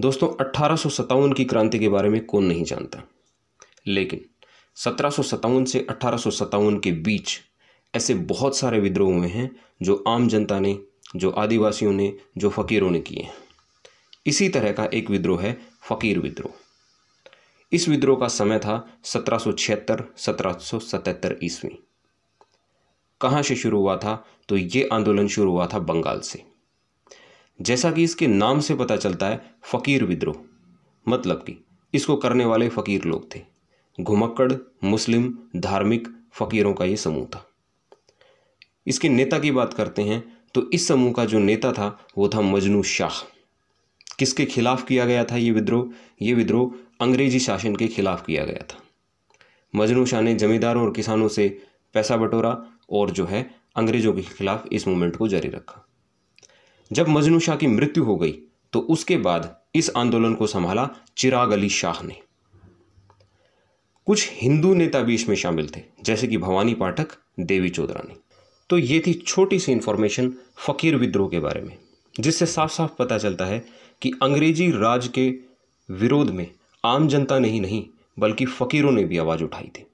दोस्तों अट्ठारह की क्रांति के बारे में कौन नहीं जानता लेकिन सत्रह से अट्ठारह के बीच ऐसे बहुत सारे विद्रोह हुए हैं जो आम जनता ने जो आदिवासियों ने जो फ़कीरों ने किए हैं इसी तरह का एक विद्रोह है फ़कीर विद्रोह इस विद्रोह का समय था सत्रह सौ छिहत्तर सत्रह सौ सतहत्तर ईस्वी कहाँ से शुरू हुआ था तो ये आंदोलन शुरू हुआ था बंगाल से जैसा कि इसके नाम से पता चलता है फ़कीर विद्रोह मतलब कि इसको करने वाले फ़कीर लोग थे घुमक्कड़ मुस्लिम धार्मिक फ़कीरों का ये समूह था इसके नेता की बात करते हैं तो इस समूह का जो नेता था वो था मजनू शाह किसके खिलाफ किया गया था ये विद्रोह ये विद्रोह अंग्रेजी शासन के खिलाफ किया गया था मजनू शाह ने जमींदारों और किसानों से पैसा बटोरा और जो है अंग्रेज़ों के खिलाफ इस मूवमेंट को जारी रखा जब मजनू शाह की मृत्यु हो गई तो उसके बाद इस आंदोलन को संभाला चिराग अली शाह ने कुछ हिंदू नेता भी इसमें शामिल थे जैसे कि भवानी पाठक देवी चौधरानी तो ये थी छोटी सी इन्फॉर्मेशन फ़कीर विद्रोह के बारे में जिससे साफ साफ पता चलता है कि अंग्रेजी राज के विरोध में आम जनता ने ही नहीं बल्कि फ़कीरों ने भी आवाज़ उठाई थी